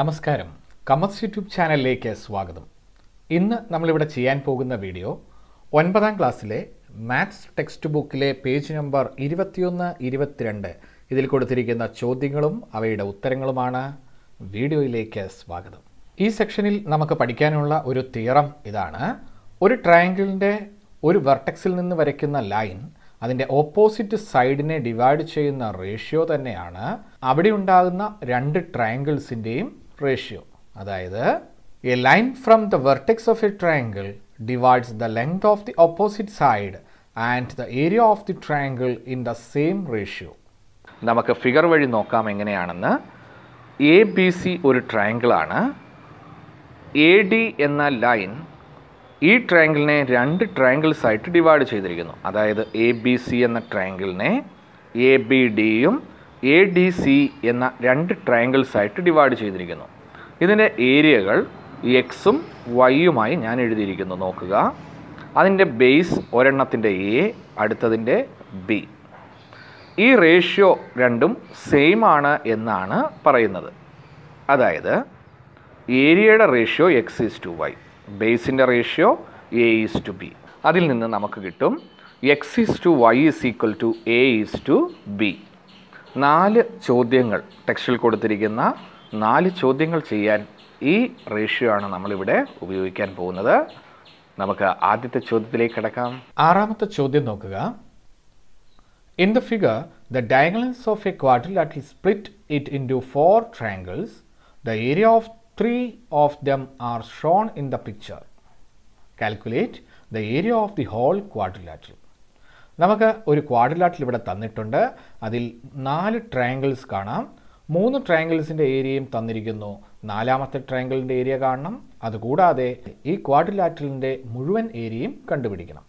നമസ്കാരം കമസ് യൂട്യൂബ് ചാനലിലേക്ക് സ്വാഗതം ഇന്ന് നമ്മളിവിടെ ചെയ്യാൻ പോകുന്ന വീഡിയോ ഒൻപതാം ക്ലാസ്സിലെ മാത്സ് ടെക്സ്റ്റ് ബുക്കിലെ പേജ് നമ്പർ ഇരുപത്തിയൊന്ന് ഇരുപത്തിരണ്ട് ഇതിൽ കൊടുത്തിരിക്കുന്ന ചോദ്യങ്ങളും അവയുടെ ഉത്തരങ്ങളുമാണ് വീഡിയോയിലേക്ക് സ്വാഗതം ഈ സെക്ഷനിൽ നമുക്ക് പഠിക്കാനുള്ള ഒരു തിയറം ഇതാണ് ഒരു ട്രയാങ്കിളിൻ്റെ ഒരു വെർട്ടക്സിൽ നിന്ന് വരയ്ക്കുന്ന ലൈൻ അതിൻ്റെ ഓപ്പോസിറ്റ് സൈഡിനെ ഡിവൈഡ് ചെയ്യുന്ന റേഷ്യോ തന്നെയാണ് അവിടെ ഉണ്ടാകുന്ന രണ്ട് ട്രയാങ്കിൾസിൻ്റെയും റേഷ്യോ അതായത് a line from the vertex of a triangle divides the length of the opposite side and the area of the triangle in the same ratio നമുക്ക് ഫിഗർ വഴി നോക്കാം എങ്ങനെയാണെന്ന് എ ബി സി ഒരു ട്രയാങ്കിളാണ് എ ഡി എന്ന line ഈ ട്രയാങ്കിളിനെ രണ്ട് ട്രയാങ്കിൾസ് ആയിട്ട് ഡിവൈഡ് ചെയ്തിരിക്കുന്നു അതായത് എ ബി സി എന്ന ട്രയാങ്കിളിനെ എ ബി ഡിയും എ ഡി സി എന്ന രണ്ട് ട്രയാങ്കിൾസ് ആയിട്ട് ഡിവൈഡ് ചെയ്തിരിക്കുന്നു ഇതിൻ്റെ ഏരിയകൾ എക്സും വൈയുമായി ഞാൻ എഴുതിയിരിക്കുന്നു നോക്കുക അതിൻ്റെ ബേസ് ഒരെണ്ണത്തിൻ്റെ എ അടുത്തതിൻ്റെ ബി ഈ റേഷ്യോ രണ്ടും സെയിം ആണ് എന്നാണ് പറയുന്നത് അതായത് ഏരിയയുടെ ratio X is to Y ബേസിൻ്റെ ratio A is to B അതിൽ നിന്ന് നമുക്ക് കിട്ടും X is to Y is equal to A is to B നാല് ചോദ്യങ്ങൾ ടെക്സ്റ്റിൽ കൊടുത്തിരിക്കുന്ന നാല് ചോദ്യങ്ങൾ ചെയ്യാൻ ഈ റേഷ്യോ ആണ് നമ്മളിവിടെ ഉപയോഗിക്കാൻ പോകുന്നത് നമുക്ക് ആദ്യത്തെ ചോദ്യത്തിലേക്ക് കിടക്കാം ആറാമത്തെ ചോദ്യം നോക്കുക in the figure the diagonals of a quadrilateral split it into four triangles the area of three of them are shown in the picture calculate the area of the whole quadrilateral നമുക്ക് ഒരു quadrilateral ഇവിടെ തന്നിട്ടുണ്ട് അതിൽ നാല് triangles കാണാം മൂന്ന് ട്രയാങ്കിൾസിൻ്റെ ഏരിയയും തന്നിരിക്കുന്നു നാലാമത്തെ ട്രയാങ്കിളിൻ്റെ ഏരിയ കാണണം അതുകൂടാതെ ഈ ക്വാഡ്രിലാറ്ററിൻ്റെ മുഴുവൻ ഏരിയയും കണ്ടുപിടിക്കണം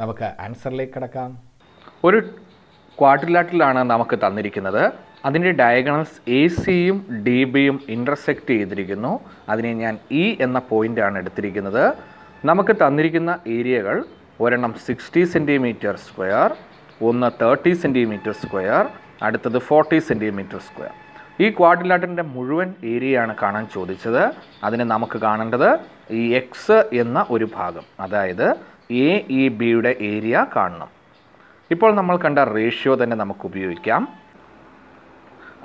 നമുക്ക് ആൻസറിലേക്ക് കിടക്കാം ഒരു ക്വാഡ്രിലാറ്ററിലാണ് നമുക്ക് തന്നിരിക്കുന്നത് അതിൻ്റെ ഡയഗണൽസ് എ സിയും ഡി ബിയും ഇൻ്റർസെക്റ്റ് ചെയ്തിരിക്കുന്നു അതിനെ ഞാൻ ഇ e എന്ന പോയിൻ്റാണ് എടുത്തിരിക്കുന്നത് നമുക്ക് തന്നിരിക്കുന്ന ഏരിയകൾ ഒരെണ്ണം സിക്സ്റ്റി സെൻറ്റിമീറ്റർ സ്ക്വയർ ഒന്ന് തേർട്ടി സെൻറ്റിമീറ്റർ സ്ക്വയർ അടുത്തത് ഫോർട്ടി സെൻറ്റിമീറ്റർ സ്ക്വയർ ഈ ക്വാഡ്രിലാറ്ററിൻ്റെ മുഴുവൻ ഏരിയയാണ് കാണാൻ ചോദിച്ചത് അതിന് നമുക്ക് കാണേണ്ടത് ഈ എക്സ് എന്ന ഒരു ഭാഗം അതായത് എ ഇ ബിയുടെ ഏരിയ കാണണം ഇപ്പോൾ നമ്മൾ കണ്ട റേഷ്യോ തന്നെ നമുക്ക് ഉപയോഗിക്കാം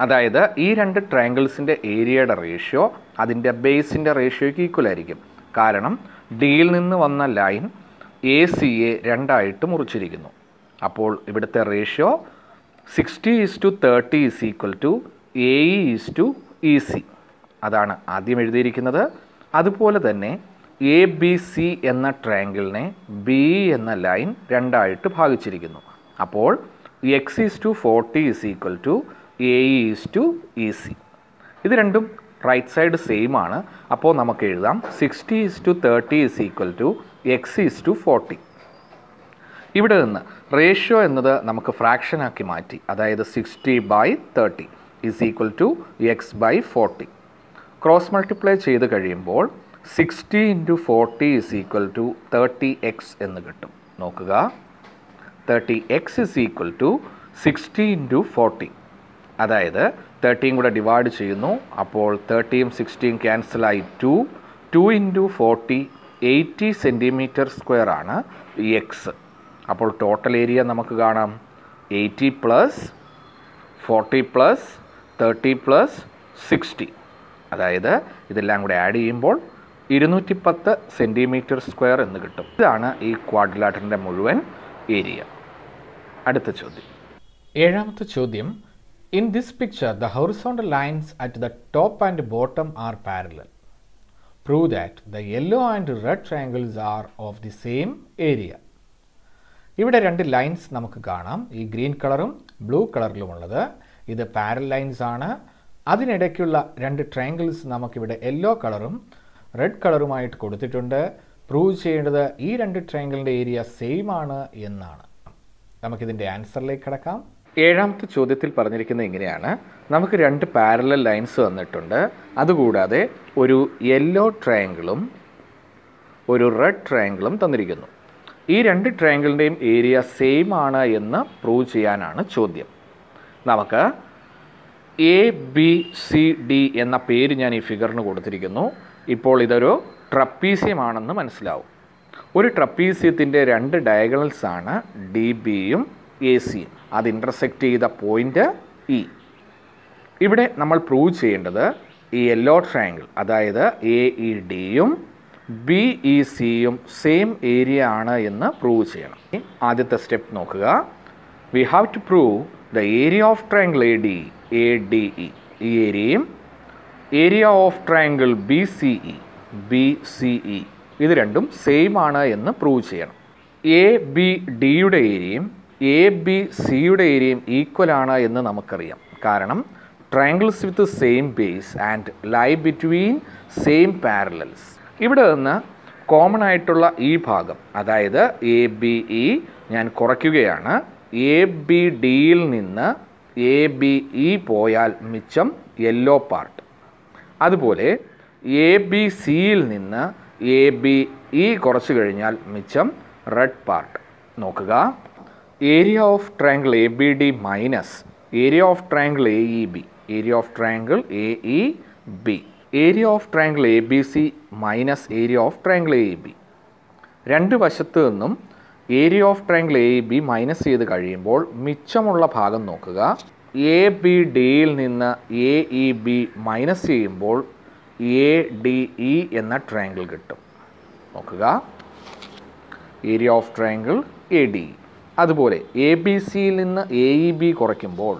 അതായത് ഈ രണ്ട് ട്രയാങ്കിൾസിൻ്റെ ഏരിയയുടെ റേഷ്യോ അതിൻ്റെ ബേസിൻ്റെ റേഷ്യോയ്ക്ക് ഈക്വൽ ആയിരിക്കും കാരണം ഡിയിൽ നിന്ന് വന്ന ലൈൻ എ സി രണ്ടായിട്ട് മുറിച്ചിരിക്കുന്നു അപ്പോൾ ഇവിടുത്തെ ratio sixty is to thirty is equal to A is to E C അതാണ് ആദ്യം എഴുതിയിരിക്കുന്നത് അതുപോലെ തന്നെ എ ബി സി എന്ന ട്രയാങ്കിളിനെ ബി എന്ന ലൈൻ രണ്ടായിട്ട് ഭാഗിച്ചിരിക്കുന്നു അപ്പോൾ X is to forty is equal to A is to E C ഇത് രണ്ടും റൈറ്റ് സൈഡ് സെയിം ആണ് അപ്പോൾ നമുക്ക് എഴുതാം sixty is to thirty is equal to X is to forty ഇവിടെ നിന്ന് റേഷ്യോ എന്നത് നമുക്ക് ഫ്രാക്ഷനാക്കി മാറ്റി അതായത് sixty by thirty is equal to X by forty cross multiply ചെയ്ത് കഴിയുമ്പോൾ sixty into forty is equal to thirty X എന്ന് കിട്ടും നോക്കുക thirty X is equal to sixty into forty അതായത് തേർട്ടിയും കൂടെ ഡിവൈഡ് ചെയ്യുന്നു അപ്പോൾ തേർട്ടിയും സിക്സ്റ്റിയും ക്യാൻസലായി two two into forty eighty centimetre സ്ക്വയറാണ് എക്സ് അപ്പോൾ ടോട്ടൽ ഏരിയ നമുക്ക് കാണാം eighty plus forty plus thirty plus sixty അതായത് ഇതെല്ലാം കൂടെ ആഡ് ചെയ്യുമ്പോൾ ഇരുന്നൂറ്റി പത്ത് സെൻറ്റിമീറ്റർ സ്ക്വയർ എന്ന് കിട്ടും ഇതാണ് ഈ ക്വാഡ്രിലാറ്ററിൻ്റെ മുഴുവൻ ഏരിയ അടുത്ത ചോദ്യം ഏഴാമത്തെ ചോദ്യം in this picture the horizontal lines at the top and bottom are parallel prove that the yellow and red triangles are of the same area ഇവിടെ രണ്ട് ലൈൻസ് നമുക്ക് കാണാം ഈ ഗ്രീൻ കളറും ബ്ലൂ കളറിലുമുള്ളത് ഇത് പാരൽ ലൈൻസ് ആണ് അതിനിടയ്ക്കുള്ള രണ്ട് ട്രയാങ്കിൾസ് നമുക്കിവിടെ യെല്ലോ കളറും റെഡ് കളറുമായിട്ട് കൊടുത്തിട്ടുണ്ട് പ്രൂവ് ചെയ്യേണ്ടത് ഈ രണ്ട് ട്രയാങ്കിളിൻ്റെ ഏരിയ സെയിം ആണ് എന്നാണ് നമുക്കിതിൻ്റെ ആൻസറിലേക്ക് കിടക്കാം ഏഴാമത്തെ ചോദ്യത്തിൽ പറഞ്ഞിരിക്കുന്നത് ഇങ്ങനെയാണ് നമുക്ക് രണ്ട് പാരലൽ ലൈൻസ് വന്നിട്ടുണ്ട് അതുകൂടാതെ ഒരു യെല്ലോ ട്രയാങ്കിളും ഒരു റെഡ് ട്രയാങ്കിളും തന്നിരിക്കുന്നു ഈ രണ്ട് ട്രയാങ്കിളിൻ്റെയും ഏരിയ സെയിം ആണ് എന്ന് പ്രൂവ് ചെയ്യാനാണ് ചോദ്യം നമുക്ക് എ ബി സി ഡി എന്ന പേര് ഞാൻ ഈ ഫിഗറിന് കൊടുത്തിരിക്കുന്നു ഇപ്പോൾ ഇതൊരു ട്രപ്പീസിയമാണെന്ന് മനസ്സിലാവും ഒരു ട്രപ്പീസിയത്തിൻ്റെ രണ്ട് ഡയഗണൽസ് ആണ് ഡി ബിയും എ സിയും അത് ഇൻ്റർസെക്റ്റ് ചെയ്ത പോയിൻ്റ് ഇ e. ഇവിടെ നമ്മൾ പ്രൂവ് ചെയ്യേണ്ടത് ഈ യെല്ലോ ട്രയാങ്കിൾ അതായത് എ ഇ e ഡിയും ബി ഇ സിയും സെയിം ഏരിയ ആണ് എന്ന് പ്രൂവ് ചെയ്യണം ആദ്യത്തെ സ്റ്റെപ്പ് നോക്കുക we have to prove the area of triangle A D A D E ഈ ഏരിയയും area of triangle B C E B C E ഇത് രണ്ടും സെയിം ആണ് എന്ന് പ്രൂവ് ചെയ്യണം എ ബി ഡിയുടെ ഏരിയയും എ ബി സിയുടെ ഏരിയയും ഈക്വൽ ആണ് എന്ന് നമുക്കറിയാം കാരണം triangles with same base and lie between same parallels ഇവിടെ നിന്ന് കോമൺ ആയിട്ടുള്ള ഈ ഭാഗം അതായത് എ ബി ഇ ഞാൻ കുറയ്ക്കുകയാണ് എ ബി ഡിയിൽ നിന്ന് എ ബി ഇ പോയാൽ മിച്ചം യെല്ലോ പാർട്ട് അതുപോലെ എ ബി സിയിൽ നിന്ന് എ ബി ഇ കുറച്ച് കഴിഞ്ഞാൽ മിച്ചം റെഡ് പാർട്ട് നോക്കുക area of triangle A B D minus area of triangle A E B area of triangle A E B area of triangle A B C minus area of triangle A B രണ്ട് വശത്ത് നിന്നും area of triangle A B minus ചെയ്ത് കഴിയുമ്പോൾ മിച്ചമുള്ള ഭാഗം നോക്കുക A B ഡിയിൽ നിന്ന് എ ഇ ബി മൈനസ് ചെയ്യുമ്പോൾ എ ഡി ഇ എന്ന ട്രയാങ്കിൾ കിട്ടും നോക്കുക area of triangle A D അതുപോലെ എ ബി സിയിൽ നിന്ന് എ ഇ ബി കുറയ്ക്കുമ്പോൾ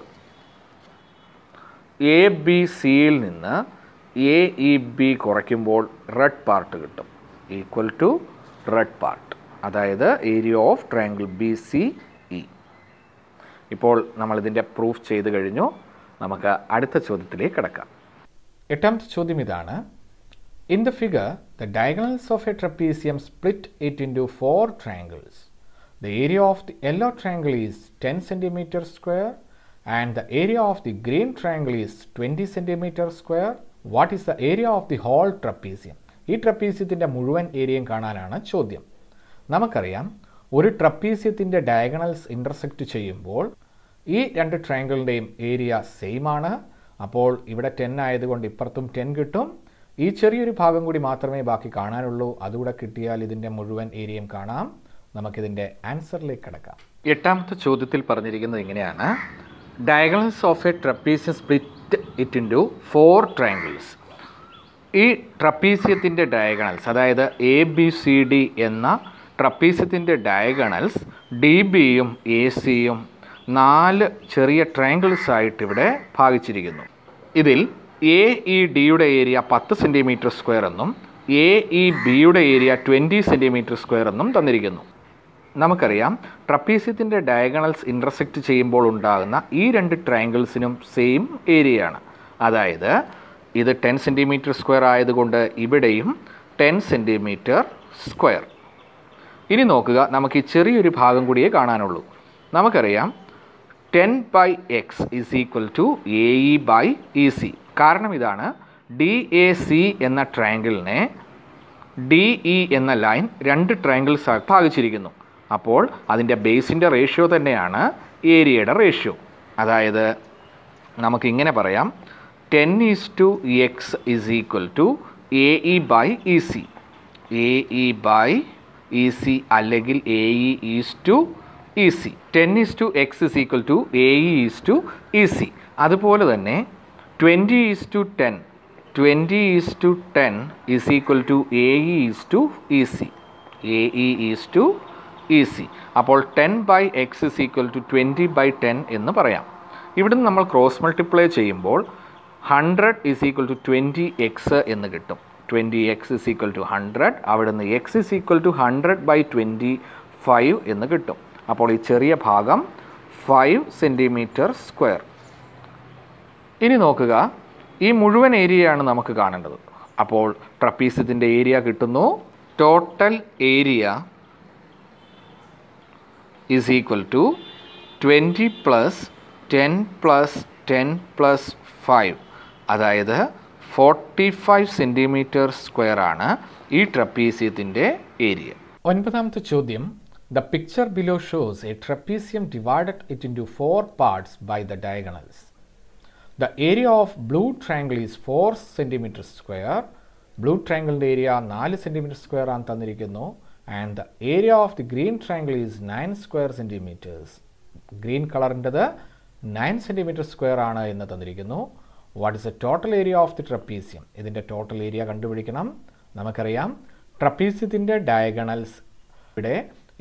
എ ബി സിയിൽ നിന്ന് എ ഇ ബി കുറയ്ക്കുമ്പോൾ റെഡ് പാർട്ട് കിട്ടും ഈക്വൽ ടു റെഡ് പാർട്ട് അതായത് area of triangle B C E ഇപ്പോൾ നമ്മളിതിൻ്റെ പ്രൂഫ് ചെയ്ത് കഴിഞ്ഞു നമുക്ക് അടുത്ത ചോദ്യത്തിലേക്ക് കിടക്കാം എട്ടാമത്തെ ചോദ്യം ഇതാണ് in the figure the diagonals of a trapezium split it into four triangles the area of the yellow triangle is ten centimetre square and the area of the green triangle is twenty centimetre square what is the area of the whole trapezium ഈ ട്രപ്പീസിയത്തിൻ്റെ മുഴുവൻ ഏരിയയും കാണാനാണ് ചോദ്യം നമുക്കറിയാം ഒരു ട്രപ്പീസിയത്തിൻ്റെ diagonals intersect ചെയ്യുമ്പോൾ ഈ രണ്ട് ട്രയങ്കിളിൻ്റെയും ഏരിയ സെയിം ആണ് അപ്പോൾ ഇവിടെ ടെൻ ആയതുകൊണ്ട് ഇപ്പുറത്തും ടെൻ കിട്ടും ഈ ചെറിയൊരു ഭാഗം കൂടി മാത്രമേ ബാക്കി കാണാനുള്ളൂ അതുകൂടെ കിട്ടിയാൽ ഇതിൻ്റെ മുഴുവൻ ഏരിയയും കാണാം നമുക്കിതിൻ്റെ ആൻസറിലേക്ക് കിടക്കാം എട്ടാമത്തെ ചോദ്യത്തിൽ പറഞ്ഞിരിക്കുന്നത് ഇങ്ങനെയാണ് diagonals of a trapezium split split it into four triangles ഈ ട്രപ്പീസ്യത്തിൻ്റെ ഡയഗണൽസ് അതായത് എ ബി സി ഡി എന്ന ട്രപ്പീസ്യത്തിൻ്റെ ഡയഗണൽസ് ഡി ബിയും എ സിയും നാല് ചെറിയ ട്രയാങ്കിൾസ് ആയിട്ട് ഇവിടെ ഭാഗിച്ചിരിക്കുന്നു ഇതിൽ എ ഇ ഡിയുടെ ഏരിയ പത്ത് സെൻറ്റിമീറ്റർ സ്ക്വയർ എന്നും എ ഇ ബിയുടെ ഏരിയ ട്വൻറ്റി സെൻറ്റിമീറ്റർ സ്ക്വയർ എന്നും തന്നിരിക്കുന്നു നമുക്കറിയാം ട്രപ്പീസ്യത്തിൻ്റെ ഡയഗണൽസ് ഇൻ്റർസെക്റ്റ് ചെയ്യുമ്പോൾ ഉണ്ടാകുന്ന ഈ രണ്ട് ട്രയാങ്കിൾസിനും സെയിം ഏരിയയാണ് അതായത് ഇത് ടെൻ സെൻറ്റിമീറ്റർ സ്ക്വയർ ആയതുകൊണ്ട് ഇവിടെയും ടെൻ സെൻറ്റിമീറ്റർ സ്ക്വയർ ഇനി നോക്കുക നമുക്ക് ഈ ചെറിയൊരു ഭാഗം കൂടിയേ കാണാനുള്ളൂ നമുക്കറിയാം ten by x is equal to A E by E C കാരണം ഇതാണ് ഡി എ സി എന്ന ട്രയാങ്കിളിനെ ഡി ഇ എന്ന ലൈൻ രണ്ട് ട്രയാങ്കിൾസ് ഭാഗിച്ചിരിക്കുന്നു അപ്പോൾ അതിൻ്റെ ബേസിൻ്റെ റേഷ്യോ തന്നെയാണ് ഏരിയയുടെ റേഷ്യോ അതായത് നമുക്കിങ്ങനെ പറയാം ten is to x is equal to A E by E C A E by E C അല്ലെങ്കിൽ A E is to E C ten is to x is equal to A E is to E C അതുപോലെ തന്നെ twenty is to ten twenty is to ten is equal to A E is to E C A E is to E C അപ്പോൾ ten by x is equal to twenty by ten എന്ന് പറയാം ഇവിടുന്ന് നമ്മൾ cross multiply ചെയ്യുമ്പോൾ hundred is equal to twenty x എന്ന് കിട്ടും twenty x is equal to hundred അവിടെ നിന്ന് x is equal to hundred by twenty five എന്ന് കിട്ടും അപ്പോൾ ഈ ചെറിയ ഭാഗം ഫൈവ് സെൻറ്റിമീറ്റർ സ്ക്വയർ ഇനി നോക്കുക ഈ മുഴുവൻ ഏരിയയാണ് നമുക്ക് കാണേണ്ടത് അപ്പോൾ ട്രപ്പീസത്തിൻ്റെ ഏരിയ കിട്ടുന്നു total area is equal to 20 plus 10 plus 10 plus 5 അതായത് 45 ഫൈവ് സെൻറ്റിമീറ്റർ ആണ് ഈ ട്രപ്പീസിയത്തിൻ്റെ ഏരിയ ഒൻപതാമത്തെ ചോദ്യം the picture below shows a trapezium divided it into four parts by the diagonals the area of blue triangle is four centimetre square blue ട്രാങ്കിളിൻ്റെ area നാല് centimetre square ആണ് തന്നിരിക്കുന്നു and the area of the green triangle is nine square centimetres green കളറിൻ്റെത് nine centimetre square ആണ് എന്ന് തന്നിരിക്കുന്നു what is the total area of the trapezium ഇതിൻ്റെ total area കണ്ടുപിടിക്കണം നമുക്കറിയാം ട്രപ്പീസിയത്തിൻ്റെ ഡയഗണൽസ് ഇവിടെ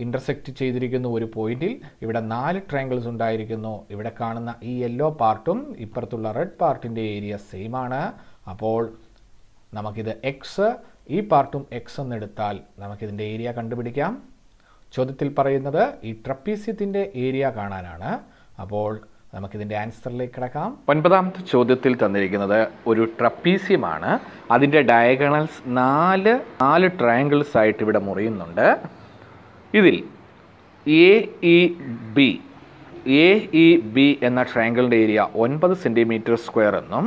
ഇൻ്റർസെക്റ്റ് ചെയ്തിരിക്കുന്ന ഒരു പോയിന്റിൽ ഇവിടെ നാല് ട്രയാങ്കിൾസ് ഉണ്ടായിരിക്കുന്നു ഇവിടെ കാണുന്ന ഈ യെല്ലോ പാർട്ടും ഇപ്പുറത്തുള്ള റെഡ് പാർട്ടിൻ്റെ ഏരിയ സെയിം ആണ് അപ്പോൾ നമുക്കിത് എക്സ് ഈ പാർട്ടും എക്സ് എന്നെടുത്താൽ നമുക്കിതിൻ്റെ ഏരിയ കണ്ടുപിടിക്കാം ചോദ്യത്തിൽ പറയുന്നത് ഈ ട്രപ്പീസ്യത്തിൻ്റെ ഏരിയ കാണാനാണ് അപ്പോൾ നമുക്കിതിൻ്റെ ആൻസറിലേക്ക് കിടക്കാം ഒൻപതാമത്തെ ചോദ്യത്തിൽ തന്നിരിക്കുന്നത് ഒരു ട്രപ്പീസ്യമാണ് അതിൻ്റെ ഡയഗണൽസ് നാല് നാല് ട്രയാങ്കിൾസ് ആയിട്ട് ഇവിടെ മുറിയുന്നുണ്ട് ഇതിൽ A E B A E B എന്ന ട്രയാങ്കിളിൻ്റെ ഏരിയ ഒൻപത് സെൻറ്റിമീറ്റർ സ്ക്വയർ എന്നും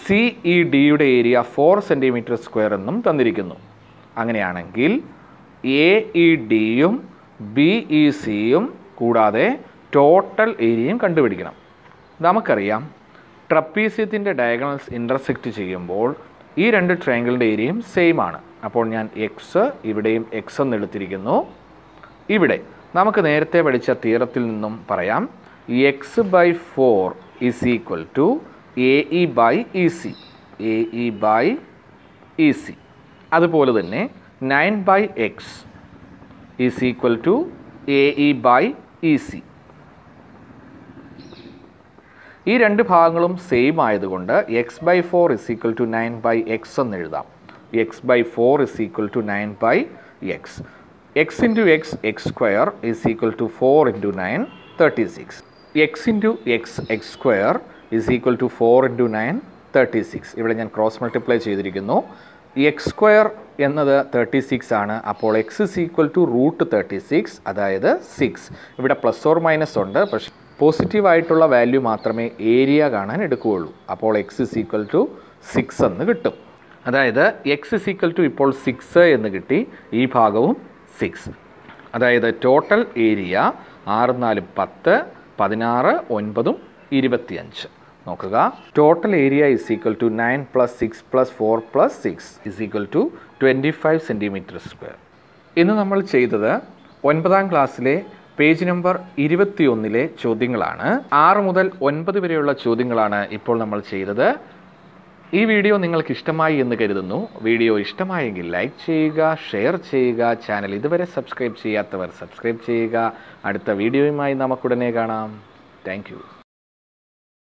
സി ഇ ഡിയുടെ ഏരിയ ഫോർ സെൻറ്റിമീറ്റർ സ്ക്വയർ എന്നും തന്നിരിക്കുന്നു അങ്ങനെയാണെങ്കിൽ എ ഇ e ഡിയും ബി ഇ e സിയും കൂടാതെ ടോട്ടൽ ഏരിയയും കണ്ടുപിടിക്കണം നമുക്കറിയാം ട്രപ്പീസിയത്തിൻ്റെ ഡയഗണൽസ് ഇൻ്റർസെക്റ്റ് ചെയ്യുമ്പോൾ ഈ രണ്ട് ട്രയങ്കിളിൻ്റെ ഏരിയയും സെയിം ആണ് അപ്പോൾ ഞാൻ എക്സ് ഇവിടെയും എക്സ് എന്ന് എടുത്തിരിക്കുന്നു ഇവിടെ നമുക്ക് നേരത്തെ പഠിച്ച തീരത്തിൽ നിന്നും പറയാം x by four is equal to A E by E C A E by E C അതുപോലെ തന്നെ nine by x is equal to A E by E C ഈ രണ്ട് ഭാഗങ്ങളും സെയിം ആയതുകൊണ്ട് x by four is equal to nine by x എന്ന് എഴുതാം x by four is equal to nine by x x into x x square is equal to four into nine thirty six x into x x square is equal to four into nine thirty six ഇവിടെ ഞാൻ cross multiply ചെയ്തിരിക്കുന്നു x square എന്നത് thirty six ആണ് അപ്പോൾ x is equal to root thirty six അതായത് six ഇവിടെ plus or minus ഉണ്ട് പക്ഷേ പോസിറ്റീവായിട്ടുള്ള വാല്യൂ മാത്രമേ ഏരിയ കാണാൻ എടുക്കുകയുള്ളൂ അപ്പോൾ x is equal to six എന്ന് കിട്ടും അതായത് എക്സ് ഇസ് ഈക്വൽ ടു ഇപ്പോൾ സിക്സ് എന്ന് കിട്ടി ഈ ഭാഗവും സിക്സ് അതായത് ടോട്ടൽ ഏരിയ ആറ് നാല് പത്ത് പതിനാറ് ഒൻപതും ഇരുപത്തിയഞ്ച് നോക്കുക total area is equal to nine plus six plus four plus six is equal to twenty five centimetre square ഇന്ന് നമ്മൾ ചെയ്തത് ഒൻപതാം ക്ലാസ്സിലെ പേജ് നമ്പർ ഇരുപത്തിയൊന്നിലെ ചോദ്യങ്ങളാണ് ആറ് മുതൽ ഒൻപത് വരെയുള്ള ചോദ്യങ്ങളാണ് ഇപ്പോൾ നമ്മൾ ചെയ്തത് ഈ വീഡിയോ നിങ്ങൾക്ക് ഇഷ്ടമായി എന്ന് കരുതുന്നു വീഡിയോ ഇഷ്ടമായെങ്കിൽ ലൈക്ക് ചെയ്യുക ഷെയർ ചെയ്യുക ചാനൽ ഇതുവരെ സബ്സ്ക്രൈബ് ചെയ്യാത്തവർ സബ്സ്ക്രൈബ് ചെയ്യുക അടുത്ത വീഡിയോയുമായി നമുക്കുടനെ കാണാം താങ്ക്